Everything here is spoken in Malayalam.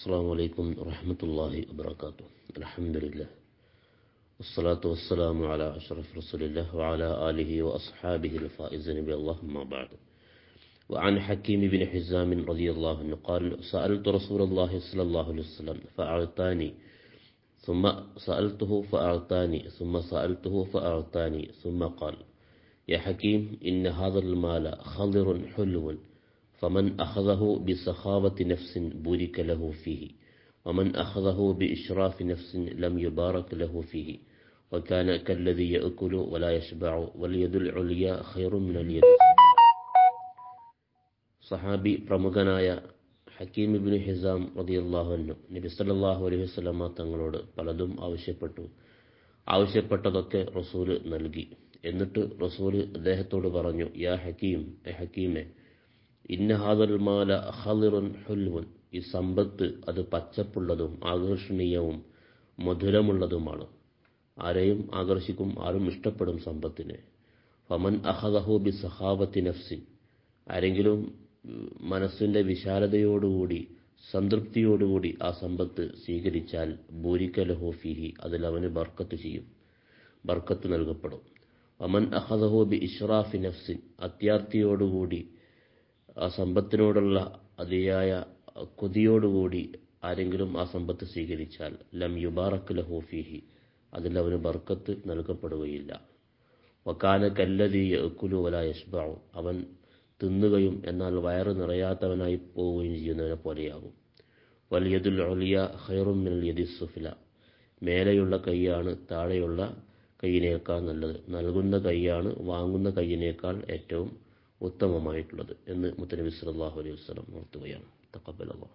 السلام عليكم ورحمة الله وبركاته الحمد لله والصلاة والسلام على أشرف رسول الله وعلى آله وأصحابه الفائزين بالله ما بعد وعن حكيم بن حزام رضي الله عنه قال سألت رسول الله صلى الله عليه وسلم فأعطاني ثم سألته فأعطاني ثم سألته فأعطاني ثم قال يا حكيم إن هذا المال خضر حلو فمن അഹദഹു ബി സഹാവത്തി നഫ്സിൻ ബൂരിക്ക ലഹു ഫിഹി വമൻ അഹദഹു ബി ഇഷ്റാഫി നഫ്സിൻ ലം യുബാറക് ലഹു وكان كالذي يأكل ولا يشبع واليد العليا خير من اليد സഹാബി പ്രമുഖനായ ഹക്കീം ഇബിൻ ഹിസാം റതിയല്ലാഹുവിനു നബി സല്ലാഹു അലൈഹി വസ്ലമ തങ്ങളോട് പലതും ആവശ്യപ്പെട്ടു ആവശ്യപ്പെട്ടതൊക്കെ റസൂല് നൽകി എന്നിട്ട് റസൂല് അദ്ദേഹത്തോട് പറഞ്ഞു യാ ഹക്കീം എ ഹക്കീമെ ഇന്ന ഹാദർമാല ഹലിറുൻ ഹുൽവുൻ ഈ സമ്പത്ത് അത് പച്ചപ്പുള്ളതും ആകർഷണീയവും മധുരമുള്ളതുമാണ് ആരെയും ആകർഷിക്കും ആരും ഇഷ്ടപ്പെടും സമ്പത്തിനെ ഫമൻ അഹദഹു ബി സഹാബത്തി നഫ്സിൻ ആരെങ്കിലും മനസ്സിൻ്റെ വിശാലതയോടുകൂടി സംതൃപ്തിയോടുകൂടി ആ സമ്പത്ത് സ്വീകരിച്ചാൽ ബൂരിക്കലഹോ ഫിഹി അതിൽ അവന് ബർക്കത്ത് ചെയ്യും ബർക്കത്ത് നൽകപ്പെടും അമൻ അഹദഹോബി ബി ഇഷ്റാഫി നഫ്സിൻ അത്യാർത്ഥിയോടുകൂടി ആ സമ്പത്തിനോടുള്ള അതിയായ കൊതിയോടുകൂടി ആരെങ്കിലും ആ സമ്പത്ത് സ്വീകരിച്ചാൽ ലം യുബാറക്കുല ഹോഫിഹി അതിൽ അവന് ബർക്കത്ത് നൽകപ്പെടുകയില്ല വക്കാന കല്ലതി കുലു വല യഷ്ബാവും അവൻ തിന്നുകയും എന്നാൽ വയറ് നിറയാത്തവനായി പോവുകയും ചെയ്യുന്നവനെ പോലെയാകും വലിയതുൽ ഒലിയ ഹൈറും മിനൽ യതി സുഫില മേലെയുള്ള കൈയാണ് താഴെയുള്ള കൈയിനേക്കാൾ നല്ലത് നൽകുന്ന കൈയാണ് വാങ്ങുന്ന കൈയിനേക്കാൾ ഏറ്റവും ഉത്തമമായിട്ടുള്ളത് എന്ന് മുത്തനബി സല്ലാഹു അലൈഹി വസ്ലം ഓർത്തുകയാണ് തക്കബലല്ലോ